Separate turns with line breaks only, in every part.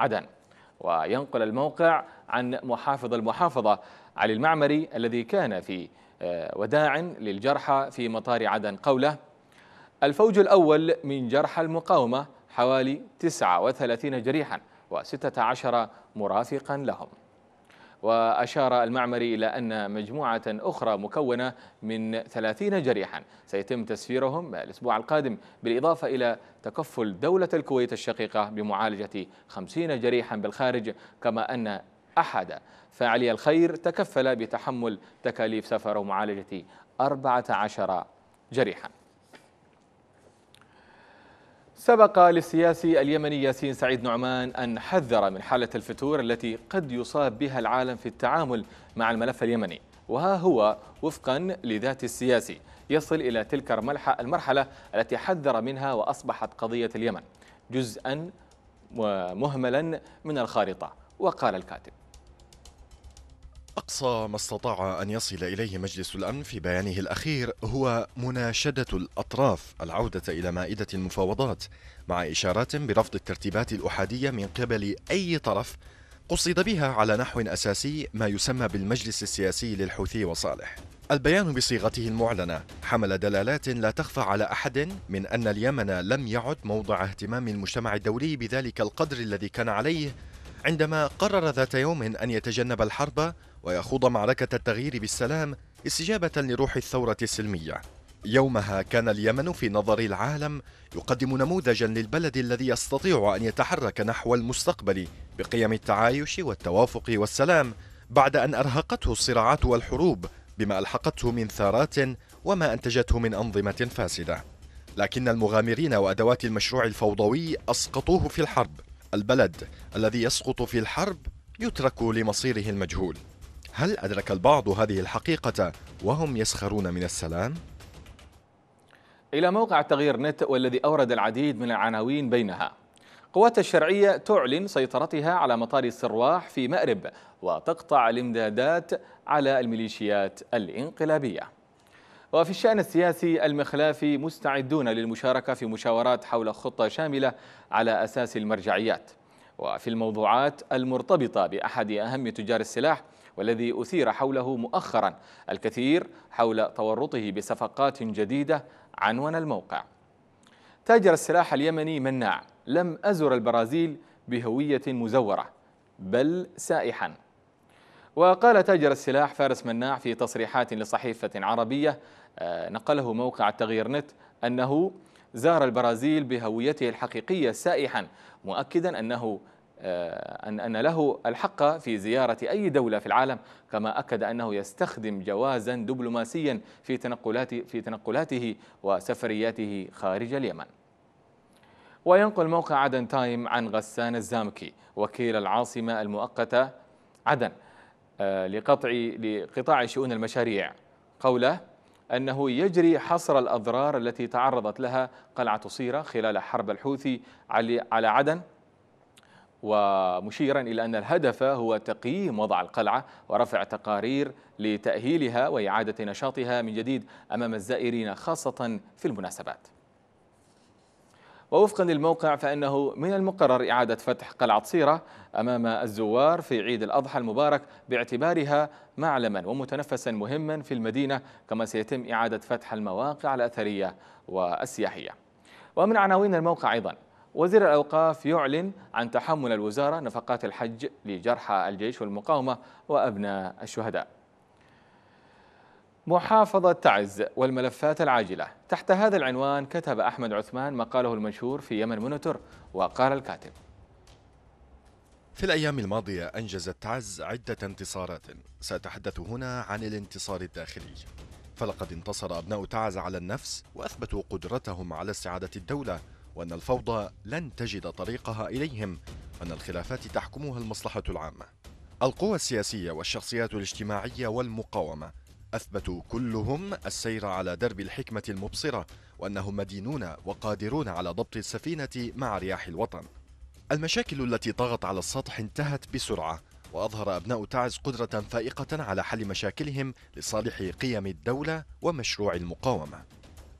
عدن وينقل الموقع عن محافظ المحافظة علي المعمري الذي كان في آه، وداع للجرحى في مطار عدن قوله الفوج الأول من جرحى المقاومة حوالي 39 جريحا و16 مرافقا لهم وأشار المعمري إلى أن مجموعة أخرى مكونة من 30 جريحا سيتم تسفيرهم الأسبوع القادم بالإضافة إلى تكفل دولة الكويت الشقيقة بمعالجة 50 جريحا بالخارج كما أن أحد فاعلي الخير تكفل بتحمل تكاليف سفر ومعالجة 14 جريحا سبق للسياسي اليمني ياسين سعيد نعمان أن حذر من حالة الفتور التي قد يصاب بها العالم في التعامل مع الملف اليمني وها هو وفقا لذات السياسي يصل إلى تلك المرحلة التي حذر منها وأصبحت قضية اليمن جزءا ومهملا من الخارطة وقال الكاتب
أقصى ما استطاع أن يصل إليه مجلس الأمن في بيانه الأخير هو مناشدة الأطراف العودة إلى مائدة المفاوضات مع إشارات برفض الترتيبات الأحادية من قبل أي طرف قصد بها على نحو أساسي ما يسمى بالمجلس السياسي للحوثي وصالح البيان بصيغته المعلنة حمل دلالات لا تخفى على أحد من أن اليمن لم يعد موضع اهتمام المجتمع الدولي بذلك القدر الذي كان عليه عندما قرر ذات يوم أن يتجنب الحرب ويخوض معركة التغيير بالسلام استجابة لروح الثورة السلمية يومها كان اليمن في نظر العالم يقدم نموذجا للبلد الذي يستطيع ان يتحرك نحو المستقبل بقيم التعايش والتوافق والسلام بعد ان ارهقته الصراعات والحروب بما الحقته من ثارات وما انتجته من انظمه فاسده. لكن المغامرين وادوات المشروع الفوضوي اسقطوه في الحرب. البلد الذي يسقط في الحرب يترك لمصيره المجهول. هل أدرك البعض هذه الحقيقة وهم يسخرون من السلام؟
إلى موقع تغيير نت والذي أورد العديد من العناوين بينها قوات الشرعية تعلن سيطرتها على مطار السرواح في مأرب وتقطع الإمدادات على الميليشيات الإنقلابية وفي الشأن السياسي المخلافي مستعدون للمشاركة في مشاورات حول خطة شاملة على أساس المرجعيات وفي الموضوعات المرتبطة بأحد أهم تجار السلاح والذي أثير حوله مؤخرا الكثير حول تورطه بصفقات جديدة عنوان الموقع تاجر السلاح اليمني مناع لم أزر البرازيل بهوية مزورة بل سائحا وقال تاجر السلاح فارس مناع في تصريحات لصحيفة عربية آه، نقله موقع التغيير نت أنه زار البرازيل بهويته الحقيقية سائحا مؤكدا أنه آه، أن أن له الحق في زيارة أي دولة في العالم كما أكد أنه يستخدم جوازا دبلوماسيا في تنقلاته في تنقلاته وسفرياته خارج اليمن. وينقل موقع عدن تايم عن غسان الزامكي وكيل العاصمة المؤقتة عدن آه، لقطع لقطاع شؤون المشاريع قوله أنه يجري حصر الأضرار التي تعرضت لها قلعة صيرة خلال حرب الحوثي على عدن ومشيرا إلى أن الهدف هو تقييم وضع القلعة ورفع تقارير لتأهيلها وإعادة نشاطها من جديد أمام الزائرين خاصة في المناسبات ووفقا للموقع فإنه من المقرر إعادة فتح قلعة صيرة أمام الزوار في عيد الأضحى المبارك باعتبارها معلما ومتنفسا مهما في المدينة كما سيتم إعادة فتح المواقع الأثرية والسياحية ومن عناوين الموقع أيضا وزير الأوقاف يعلن عن تحمل الوزارة نفقات الحج لجرحى الجيش والمقاومة وأبناء الشهداء محافظة تعز والملفات العاجلة تحت هذا العنوان كتب أحمد عثمان مقاله المنشور في يمن مونيتور وقال الكاتب
في الأيام الماضية أنجزت تعز عدة انتصارات سأتحدث هنا عن الانتصار الداخلي فلقد انتصر أبناء تعز على النفس وأثبتوا قدرتهم على استعادة الدولة وأن الفوضى لن تجد طريقها إليهم وأن الخلافات تحكمها المصلحة العامة القوى السياسية والشخصيات الاجتماعية والمقاومة أثبتوا كلهم السير على درب الحكمة المبصرة وأنهم مدينون وقادرون على ضبط السفينة مع رياح الوطن المشاكل التي طغت على السطح انتهت بسرعة وأظهر أبناء تعز قدرة فائقة على حل مشاكلهم لصالح قيم الدولة ومشروع المقاومة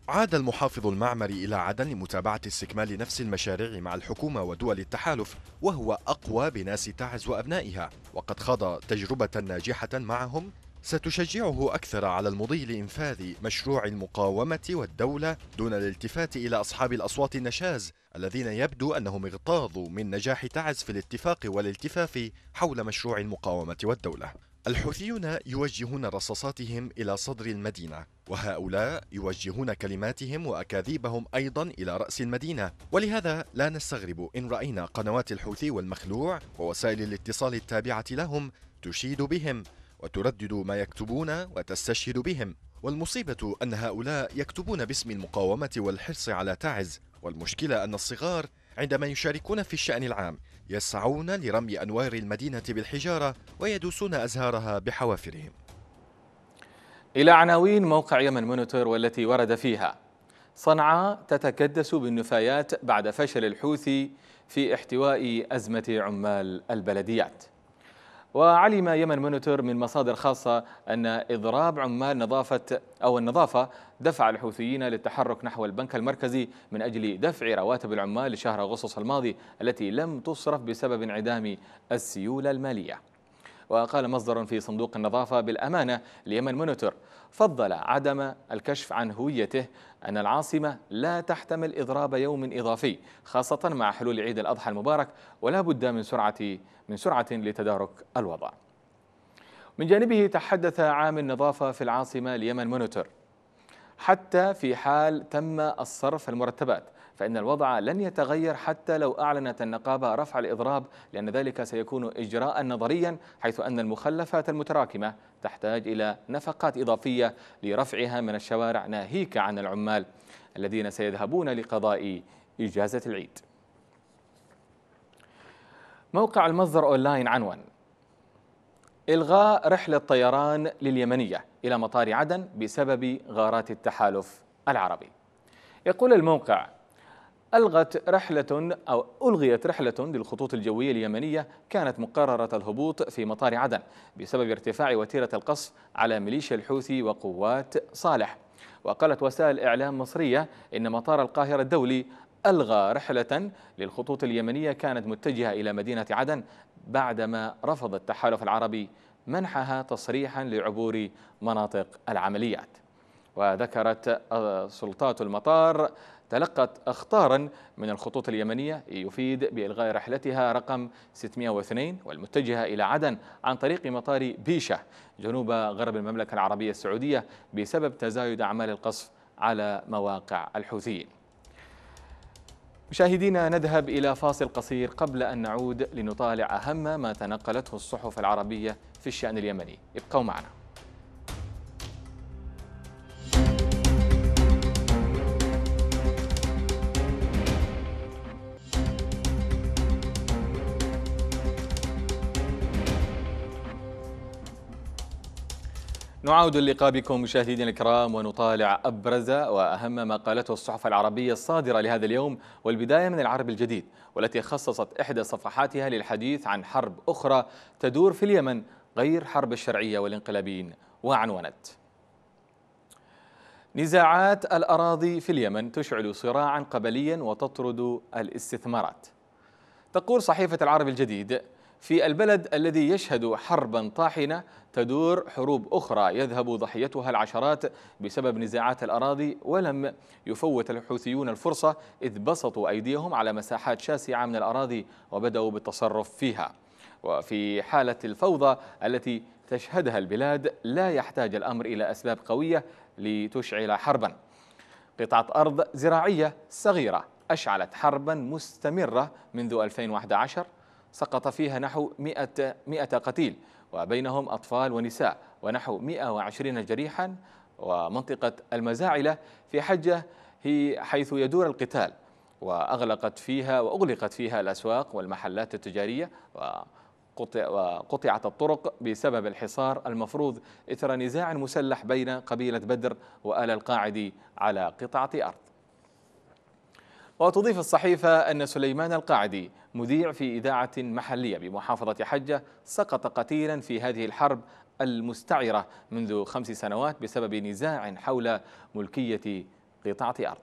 عاد المحافظ المعمري إلى عدن لمتابعة استكمال نفس المشاريع مع الحكومة ودول التحالف وهو أقوى بناس تعز وأبنائها وقد خاض تجربة ناجحة معهم ستشجعه أكثر على المضي لإنفاذ مشروع المقاومة والدولة دون الالتفات إلى أصحاب الأصوات النشاز الذين يبدو أنهم اغتاظوا من نجاح تعز في الاتفاق والالتفاف حول مشروع المقاومة والدولة الحوثيون يوجهون رصاصاتهم إلى صدر المدينة وهؤلاء يوجهون كلماتهم واكاذيبهم ايضا الى راس المدينه، ولهذا لا نستغرب ان راينا قنوات الحوثي والمخلوع ووسائل الاتصال التابعه لهم تشيد بهم وتردد ما يكتبون وتستشهد بهم، والمصيبه ان هؤلاء يكتبون باسم المقاومه والحرص على تعز، والمشكله ان الصغار عندما يشاركون في الشان العام يسعون لرمي انوار المدينه بالحجاره ويدوسون ازهارها بحوافرهم.
إلى عناوين موقع يمن مونيتور والتي ورد فيها صنعاء تتكدس بالنفايات بعد فشل الحوثي في احتواء أزمة عمال البلديات وعلم يمن مونيتور من مصادر خاصة أن إضراب عمال نظافة أو النظافة دفع الحوثيين للتحرك نحو البنك المركزي من أجل دفع رواتب العمال لشهر أغسطس الماضي التي لم تصرف بسبب انعدام السيولة المالية وقال مصدر في صندوق النظافة بالأمانة ليمن مونيتور فضل عدم الكشف عن هويته أن العاصمة لا تحتمل إضراب يوم إضافي خاصة مع حلول عيد الأضحى المبارك ولا بد من سرعة من سرعة لتدارك الوضع من جانبه تحدث عام النظافة في العاصمة ليمن مونيتور حتى في حال تم الصرف المرتبات فإن الوضع لن يتغير حتى لو أعلنت النقابة رفع الإضراب لأن ذلك سيكون إجراء نظريا حيث أن المخلفات المتراكمة تحتاج إلى نفقات إضافية لرفعها من الشوارع ناهيك عن العمال الذين سيذهبون لقضاء إجازة العيد موقع المصدر أونلاين عنوان إلغاء رحلة طيران لليمنية إلى مطار عدن بسبب غارات التحالف العربي يقول الموقع ألغت رحلة أو ألغيت رحلة للخطوط الجوية اليمنية كانت مقررة الهبوط في مطار عدن بسبب ارتفاع وتيرة القصف على ميليشيا الحوثي وقوات صالح وقالت وسائل إعلام مصرية إن مطار القاهرة الدولي ألغى رحلة للخطوط اليمنية كانت متجهة إلى مدينة عدن بعدما رفض التحالف العربي منحها تصريحا لعبور مناطق العمليات وذكرت آه، سلطات المطار تلقت أخطارا من الخطوط اليمنية يفيد بإلغاء رحلتها رقم 602 والمتجهة إلى عدن عن طريق مطار بيشة جنوب غرب المملكة العربية السعودية بسبب تزايد أعمال القصف على مواقع الحوثيين مشاهدينا نذهب إلى فاصل قصير قبل أن نعود لنطالع أهم ما تنقلته الصحف العربية في الشأن اليمني ابقوا معنا نعاود اللقاء بكم مشاهدينا الكرام ونطالع أبرز وأهم ما قالته الصحف العربية الصادرة لهذا اليوم والبداية من العرب الجديد والتي خصصت إحدى صفحاتها للحديث عن حرب أخرى تدور في اليمن غير حرب الشرعية والانقلابيين وعنونت نزاعات الأراضي في اليمن تشعل صراعا قبليا وتطرد الاستثمارات تقول صحيفة العرب الجديد في البلد الذي يشهد حربا طاحنة تدور حروب أخرى يذهب ضحيتها العشرات بسبب نزاعات الأراضي ولم يفوت الحوثيون الفرصة إذ بسطوا أيديهم على مساحات شاسعة من الأراضي وبدأوا بالتصرف فيها وفي حالة الفوضى التي تشهدها البلاد لا يحتاج الأمر إلى أسباب قوية لتشعل حربا قطعة أرض زراعية صغيرة أشعلت حربا مستمرة منذ 2011 سقط فيها نحو 100 100 قتيل وبينهم أطفال ونساء ونحو 120 جريحا ومنطقة المزاعلة في حجة هي حيث يدور القتال وأغلقت فيها وأغلقت فيها الأسواق والمحلات التجارية وقطعت الطرق بسبب الحصار المفروض إثر نزاع مسلح بين قبيلة بدر وآل القاعدي على قطعة أرض وتضيف الصحيفة أن سليمان القاعدي مذيع في إذاعة محلية بمحافظة حجة سقط قتيلا في هذه الحرب المستعرة منذ خمس سنوات بسبب نزاع حول ملكية قطعة أرض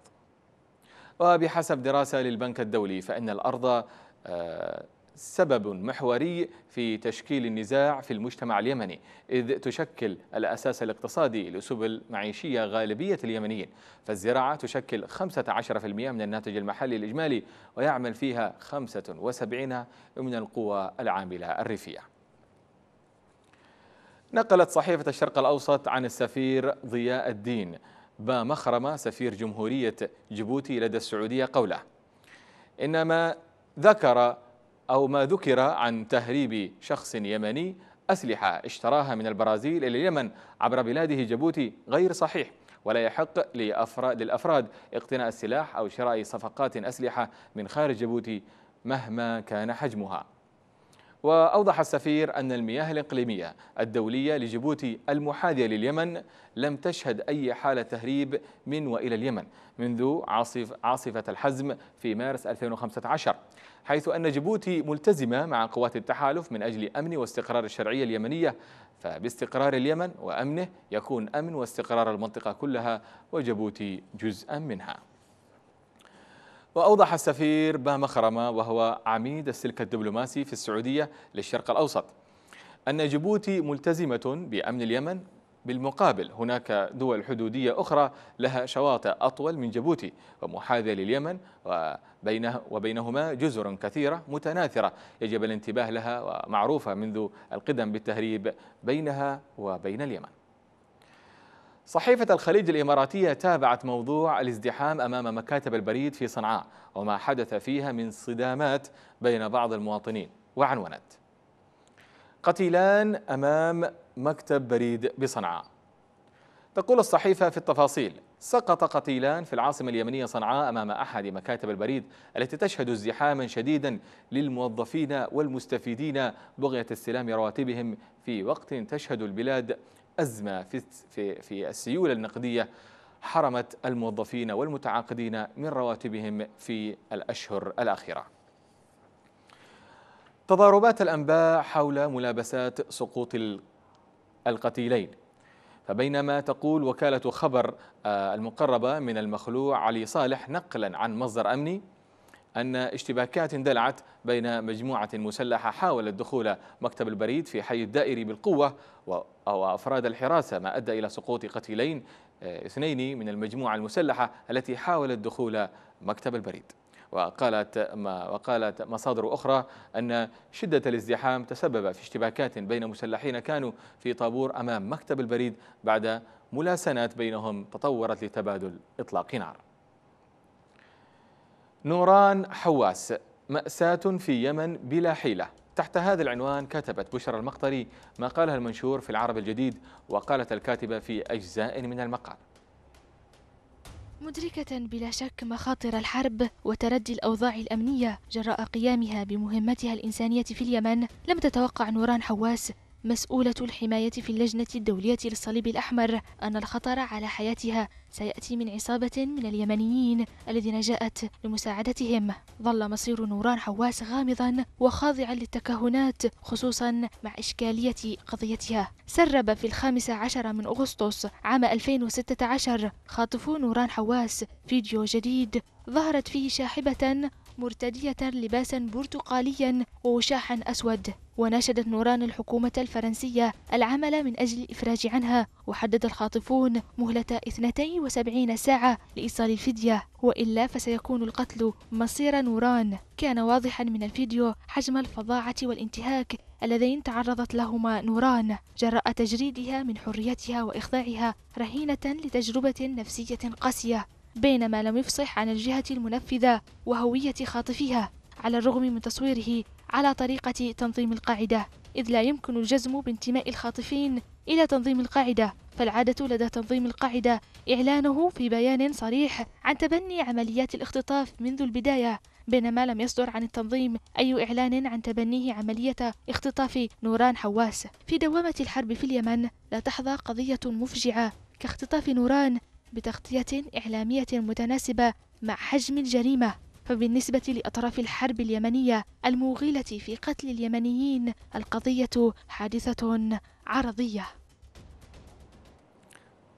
وبحسب دراسة للبنك الدولي فإن الأرض آه، سبب محوري في تشكيل النزاع في المجتمع اليمني إذ تشكل الأساس الاقتصادي لسبل معيشية غالبية اليمنيين فالزراعة تشكل 15% من الناتج المحلي الإجمالي ويعمل فيها 75 من القوى العاملة الريفية نقلت صحيفة الشرق الأوسط عن السفير ضياء الدين با مخرمة سفير جمهورية جيبوتي لدى السعودية قوله إنما ذكر أو ما ذكر عن تهريب شخص يمني أسلحة اشتراها من البرازيل إلى اليمن عبر بلاده جيبوتي غير صحيح ولا يحق لأفراد للأفراد اقتناء السلاح أو شراء صفقات أسلحة من خارج جيبوتي مهما كان حجمها وأوضح السفير أن المياه الإقليمية الدولية لجيبوتي المحاذية لليمن لم تشهد أي حالة تهريب من وإلى اليمن منذ عاصف عاصفة الحزم في مارس 2015 حيث أن جيبوتي ملتزمة مع قوات التحالف من أجل أمن واستقرار الشرعية اليمنية فباستقرار اليمن وأمنه يكون أمن واستقرار المنطقة كلها وجيبوتي جزءا منها وأوضح السفير بامخرمة خرمة وهو عميد السلك الدبلوماسي في السعودية للشرق الأوسط أن جيبوتي ملتزمة بأمن اليمن بالمقابل هناك دول حدودية أخرى لها شواطئ أطول من جيبوتي ومحاذية لليمن وبينه وبينهما جزر كثيرة متناثرة يجب الانتباه لها ومعروفة منذ القدم بالتهريب بينها وبين اليمن صحيفة الخليج الإماراتية تابعت موضوع الازدحام أمام مكاتب البريد في صنعاء وما حدث فيها من صدامات بين بعض المواطنين وعنونت قتيلان أمام مكتب بريد بصنعاء تقول الصحيفة في التفاصيل سقط قتيلان في العاصمة اليمنية صنعاء أمام أحد مكاتب البريد التي تشهد ازدحاما شديدا للموظفين والمستفيدين بغية استلام رواتبهم في وقت تشهد البلاد أزمة في في السيولة النقدية حرمت الموظفين والمتعاقدين من رواتبهم في الأشهر الأخيرة تضاربات الأنباء حول ملابسات سقوط القتيلين فبينما تقول وكالة خبر آه، المقربة من المخلوع علي صالح نقلا عن مصدر أمني أن اشتباكات اندلعت بين مجموعة مسلحة حاولت دخول مكتب البريد في حي الدائري بالقوة وأفراد الحراسة ما أدى إلى سقوط قتيلين آه، اثنين من المجموعة المسلحة التي حاولت دخول مكتب البريد وقالت ما وقالت مصادر أخرى أن شدة الازدحام تسبب في اشتباكات بين مسلحين كانوا في طابور أمام مكتب البريد بعد ملاسنات بينهم تطورت لتبادل إطلاق نار نوران حواس مأساة في يمن بلا حيلة تحت هذا العنوان كتبت بشرى المقطري ما قالها المنشور في العرب الجديد وقالت الكاتبة في أجزاء من المقال
مدركة بلا شك مخاطر الحرب وتردي الأوضاع الأمنية جراء قيامها بمهمتها الإنسانية في اليمن لم تتوقع نوران حواس مسؤولة الحماية في اللجنة الدولية للصليب الأحمر أن الخطر على حياتها سيأتي من عصابة من اليمنيين الذين جاءت لمساعدتهم ظل مصير نوران حواس غامضا وخاضعا للتكهنات خصوصا مع إشكالية قضيتها سرب في الخامس عشر من أغسطس عام 2016 خاطفو نوران حواس فيديو جديد ظهرت فيه شاحبة مرتدية لباسا برتقاليا ووشاحا أسود وناشدت نوران الحكومة الفرنسية العمل من أجل الإفراج عنها وحدد الخاطفون مهلة 72 ساعة لإيصال الفدية وإلا فسيكون القتل مصير نوران كان واضحا من الفيديو حجم الفظاعة والانتهاك اللذين تعرضت لهما نوران جراء تجريدها من حريتها وإخضاعها رهينة لتجربة نفسية قاسية بينما لم يفصح عن الجهة المنفذة وهوية خاطفها على الرغم من تصويره على طريقة تنظيم القاعدة إذ لا يمكن الجزم بانتماء الخاطفين إلى تنظيم القاعدة فالعادة لدى تنظيم القاعدة إعلانه في بيان صريح عن تبني عمليات الاختطاف منذ البداية بينما لم يصدر عن التنظيم أي إعلان عن تبنيه عملية اختطاف نوران حواس في دوامة الحرب في اليمن لا تحظى قضية مفجعة كاختطاف نوران بتغطية إعلامية متناسبة مع حجم الجريمة فبالنسبة لأطراف الحرب اليمنية الموغلة في قتل اليمنيين القضية حادثة عرضية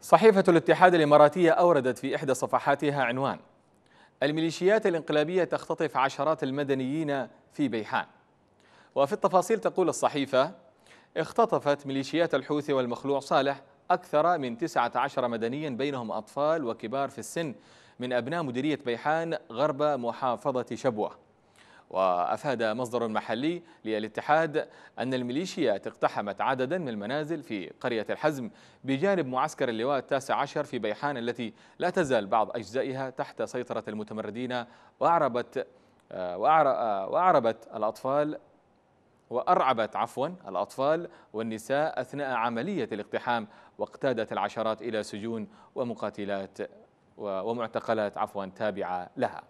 صحيفة الاتحاد الإماراتية أوردت في إحدى صفحاتها عنوان الميليشيات الإنقلابية تختطف عشرات المدنيين في بيحان وفي التفاصيل تقول الصحيفة اختطفت ميليشيات الحوثي والمخلوع صالح أكثر من 19 مدنيا بينهم أطفال وكبار في السن من أبناء مديرية بيحان غرب محافظة شبوة وأفاد مصدر محلي للاتحاد أن الميليشيات اقتحمت عددا من المنازل في قرية الحزم بجانب معسكر اللواء التاسع عشر في بيحان التي لا تزال بعض أجزائها تحت سيطرة المتمردين وأعربت آه، آه، وأعربت الأطفال وأرعبت عفوا الأطفال والنساء أثناء عملية الاقتحام واقتادت العشرات إلى سجون ومقاتلات ومعتقلات عفوا تابعة لها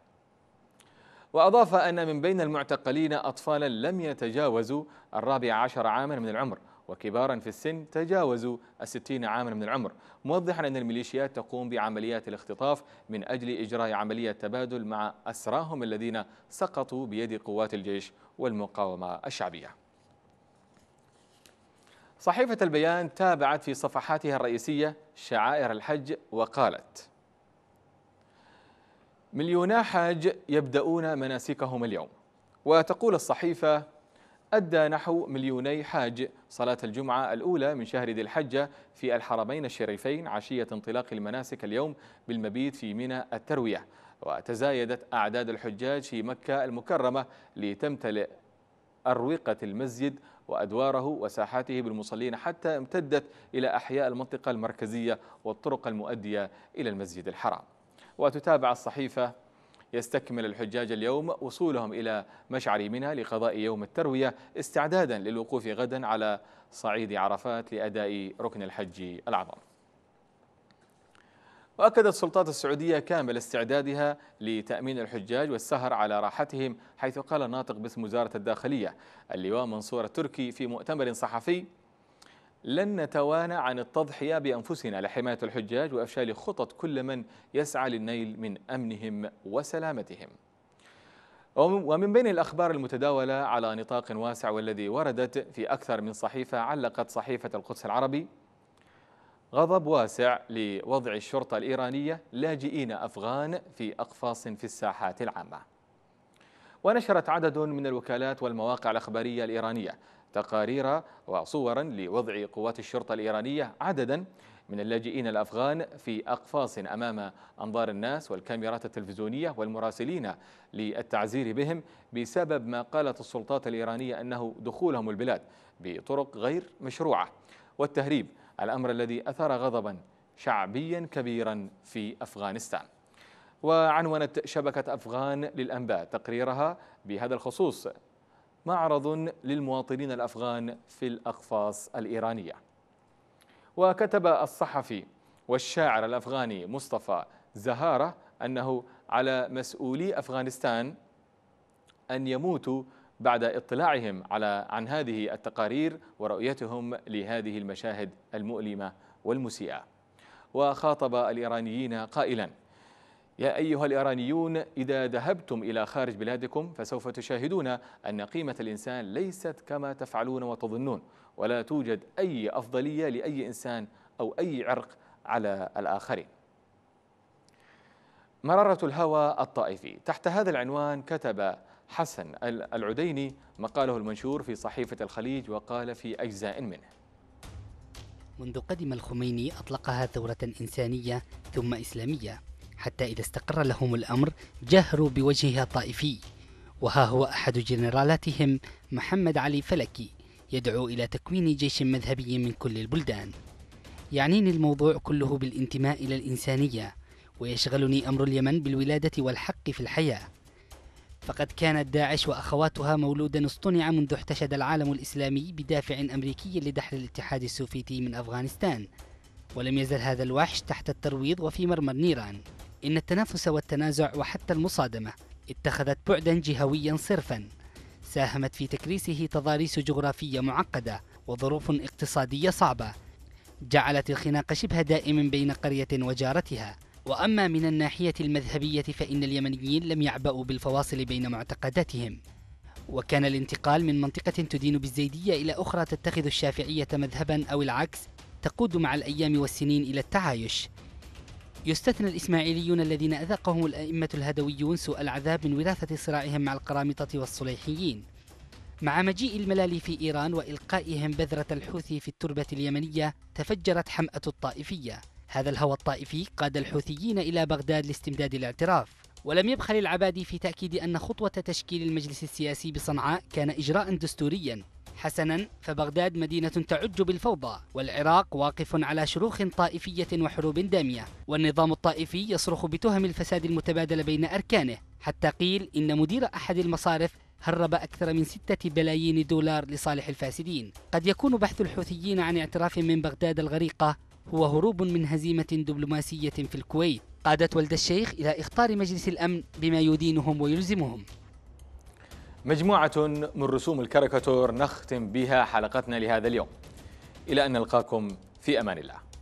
وأضاف أن من بين المعتقلين أطفالا لم يتجاوزوا الرابع عشر عاما من العمر وكبارا في السن تجاوزوا الستين عاما من العمر موضحا أن الميليشيات تقوم بعمليات الاختطاف من أجل إجراء عملية تبادل مع أسراهم الذين سقطوا بيد قوات الجيش والمقاومة الشعبية صحيفة البيان تابعت في صفحاتها الرئيسية شعائر الحج وقالت مليونا حاج يبدأون مناسكهم اليوم وتقول الصحيفة أدى نحو مليوني حاج صلاة الجمعة الأولى من شهر ذي الحجة في الحرمين الشريفين عشية انطلاق المناسك اليوم بالمبيت في منى التروية وتزايدت أعداد الحجاج في مكة المكرمة لتمتلئ أروقة المسجد وأدواره وساحاته بالمصلين حتى امتدت إلى أحياء المنطقة المركزية والطرق المؤدية إلى المسجد الحرام وتتابع الصحيفة يستكمل الحجاج اليوم وصولهم إلى مشعر منى لقضاء يوم التروية استعدادا للوقوف غدا على صعيد عرفات لأداء ركن الحج العظم وأكدت السلطات السعودية كامل استعدادها لتأمين الحجاج والسهر على راحتهم حيث قال الناطق باسم وزارة الداخلية اللواء منصور التركي في مؤتمر صحفي لن نتوانى عن التضحية بأنفسنا لحماية الحجاج وأفشال خطط كل من يسعى للنيل من أمنهم وسلامتهم ومن بين الأخبار المتداولة على نطاق واسع والذي وردت في أكثر من صحيفة علقت صحيفة القدس العربي غضب واسع لوضع الشرطة الإيرانية لاجئين أفغان في أقفاص في الساحات العامة ونشرت عدد من الوكالات والمواقع الأخبارية الإيرانية تقارير وصورا لوضع قوات الشرطة الإيرانية عددا من اللاجئين الأفغان في أقفاص أمام أنظار الناس والكاميرات التلفزيونية والمراسلين للتعزير بهم بسبب ما قالت السلطات الإيرانية أنه دخولهم البلاد بطرق غير مشروعة والتهريب الأمر الذي أثار غضبا شعبيا كبيرا في أفغانستان وعنونت شبكة أفغان للأنباء تقريرها بهذا الخصوص معرض للمواطنين الأفغان في الأقفاص الإيرانية وكتب الصحفي والشاعر الأفغاني مصطفى زهارة أنه على مسؤولي أفغانستان أن يموتوا بعد اطلاعهم على عن هذه التقارير ورؤيتهم لهذه المشاهد المؤلمة والمسيئة وخاطب الإيرانيين قائلاً يا أيها الإيرانيون إذا ذهبتم إلى خارج بلادكم فسوف تشاهدون أن قيمة الإنسان ليست كما تفعلون وتظنون ولا توجد أي أفضلية لأي إنسان أو أي عرق على الآخرين مرارة الهوى الطائفي تحت هذا العنوان كتب حسن العديني مقاله المنشور في صحيفة الخليج وقال في أجزاء منه
منذ قدم الخميني أطلقها ثورة إنسانية ثم إسلامية حتى إذا استقر لهم الأمر جهروا بوجهها الطائفي وها هو أحد جنرالاتهم محمد علي فلكي يدعو إلى تكوين جيش مذهبي من كل البلدان يعنيني الموضوع كله بالانتماء إلى الإنسانية ويشغلني أمر اليمن بالولادة والحق في الحياة فقد كانت داعش وأخواتها مولودا اصطنع منذ احتشد العالم الإسلامي بدافع أمريكي لدحر الاتحاد السوفيتي من أفغانستان ولم يزل هذا الوحش تحت الترويض وفي مرمى النيران إن التنافس والتنازع وحتى المصادمة اتخذت بعدا جهويا صرفا ساهمت في تكريسه تضاريس جغرافية معقدة وظروف اقتصادية صعبة جعلت الخناق شبه دائم بين قرية وجارتها وأما من الناحية المذهبية فإن اليمنيين لم يعبأوا بالفواصل بين معتقداتهم وكان الانتقال من منطقة تدين بالزيدية إلى أخرى تتخذ الشافعية مذهبا أو العكس تقود مع الأيام والسنين إلى التعايش يستثنى الإسماعيليون الذين أذاقهم الأئمة الهدويون سوء العذاب من وراثة صراعهم مع القرامطة والصليحيين مع مجيء الملال في إيران وإلقائهم بذرة الحوثي في التربة اليمنية تفجرت حمأة الطائفية هذا الهوى الطائفي قاد الحوثيين إلى بغداد لاستمداد الاعتراف ولم يبخل العبادي في تأكيد أن خطوة تشكيل المجلس السياسي بصنعاء كان إجراء دستوريا حسنا فبغداد مدينة تعج بالفوضى والعراق واقف على شروخ طائفية وحروب دامية والنظام الطائفي يصرخ بتهم الفساد المتبادل بين أركانه حتى قيل إن مدير أحد المصارف هرب أكثر من ستة بلايين دولار لصالح الفاسدين قد يكون بحث الحوثيين عن اعتراف من بغداد الغريقة هو هروب من هزيمة دبلوماسية في الكويت قادت ولد الشيخ إلى إخطار مجلس الأمن بما يدينهم ويلزمهم
مجموعة من رسوم الكاريكاتور نختم بها حلقتنا لهذا اليوم إلى أن نلقاكم في أمان الله